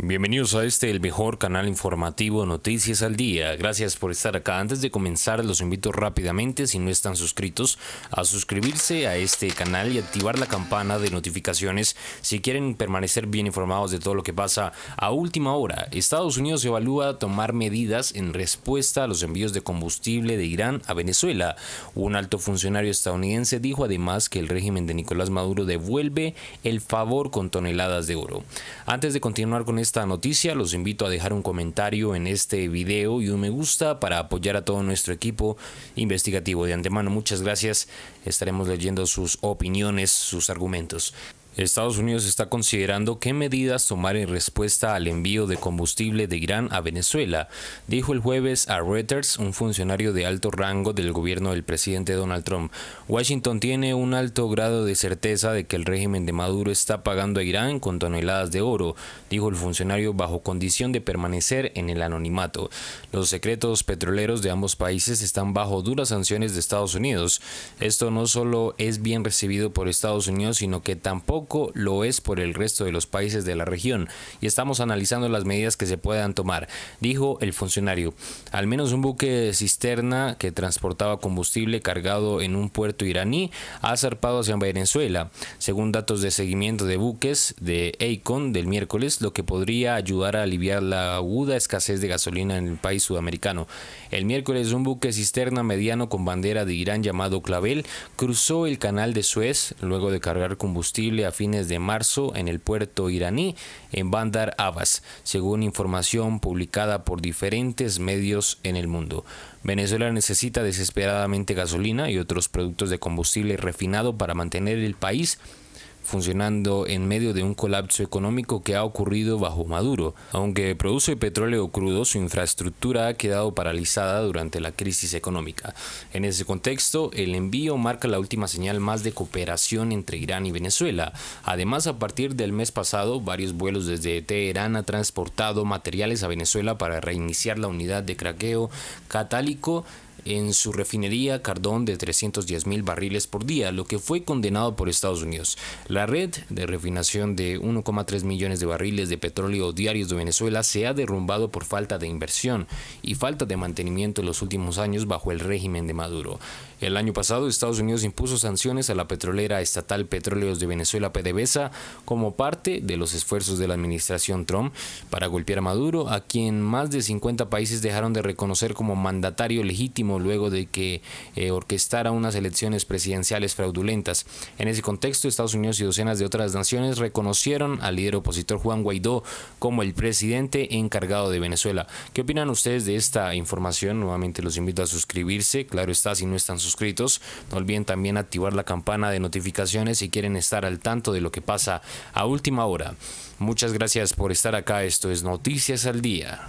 Bienvenidos a este, el mejor canal informativo Noticias al Día. Gracias por estar acá. Antes de comenzar, los invito rápidamente, si no están suscritos, a suscribirse a este canal y activar la campana de notificaciones si quieren permanecer bien informados de todo lo que pasa a última hora. Estados Unidos evalúa tomar medidas en respuesta a los envíos de combustible de Irán a Venezuela. Un alto funcionario estadounidense dijo además que el régimen de Nicolás Maduro devuelve el favor con toneladas de oro. Antes de continuar con este esta noticia, los invito a dejar un comentario en este video y un me gusta para apoyar a todo nuestro equipo investigativo. De antemano, muchas gracias. Estaremos leyendo sus opiniones, sus argumentos. Estados Unidos está considerando qué medidas tomar en respuesta al envío de combustible de Irán a Venezuela, dijo el jueves a Reuters un funcionario de alto rango del gobierno del presidente Donald Trump. Washington tiene un alto grado de certeza de que el régimen de Maduro está pagando a Irán con toneladas de oro, dijo el funcionario bajo condición de permanecer en el anonimato. Los secretos petroleros de ambos países están bajo duras sanciones de Estados Unidos. Esto no solo es bien recibido por Estados Unidos, sino que tampoco lo es por el resto de los países de la región y estamos analizando las medidas que se puedan tomar, dijo el funcionario. Al menos un buque cisterna que transportaba combustible cargado en un puerto iraní ha zarpado hacia Venezuela, según datos de seguimiento de buques de Aicon del miércoles, lo que podría ayudar a aliviar la aguda escasez de gasolina en el país sudamericano. El miércoles un buque cisterna mediano con bandera de Irán llamado Clavel cruzó el canal de Suez luego de cargar combustible a fines de marzo en el puerto iraní en Bandar Abbas, según información publicada por diferentes medios en el mundo. Venezuela necesita desesperadamente gasolina y otros productos de combustible refinado para mantener el país funcionando en medio de un colapso económico que ha ocurrido bajo Maduro. Aunque produce petróleo crudo, su infraestructura ha quedado paralizada durante la crisis económica. En ese contexto, el envío marca la última señal más de cooperación entre Irán y Venezuela. Además, a partir del mes pasado, varios vuelos desde Teherán han transportado materiales a Venezuela para reiniciar la unidad de craqueo catálico en su refinería Cardón de 310 mil barriles por día, lo que fue condenado por Estados Unidos. La red de refinación de 1,3 millones de barriles de petróleo diarios de Venezuela se ha derrumbado por falta de inversión y falta de mantenimiento en los últimos años bajo el régimen de Maduro. El año pasado Estados Unidos impuso sanciones a la petrolera estatal Petróleos de Venezuela PDVSA como parte de los esfuerzos de la administración Trump para golpear a Maduro, a quien más de 50 países dejaron de reconocer como mandatario legítimo luego de que eh, orquestara unas elecciones presidenciales fraudulentas. En ese contexto, Estados Unidos y docenas de otras naciones reconocieron al líder opositor Juan Guaidó como el presidente encargado de Venezuela. ¿Qué opinan ustedes de esta información? Nuevamente los invito a suscribirse, claro está, si no están suscritos. No olviden también activar la campana de notificaciones si quieren estar al tanto de lo que pasa a última hora. Muchas gracias por estar acá, esto es Noticias al Día.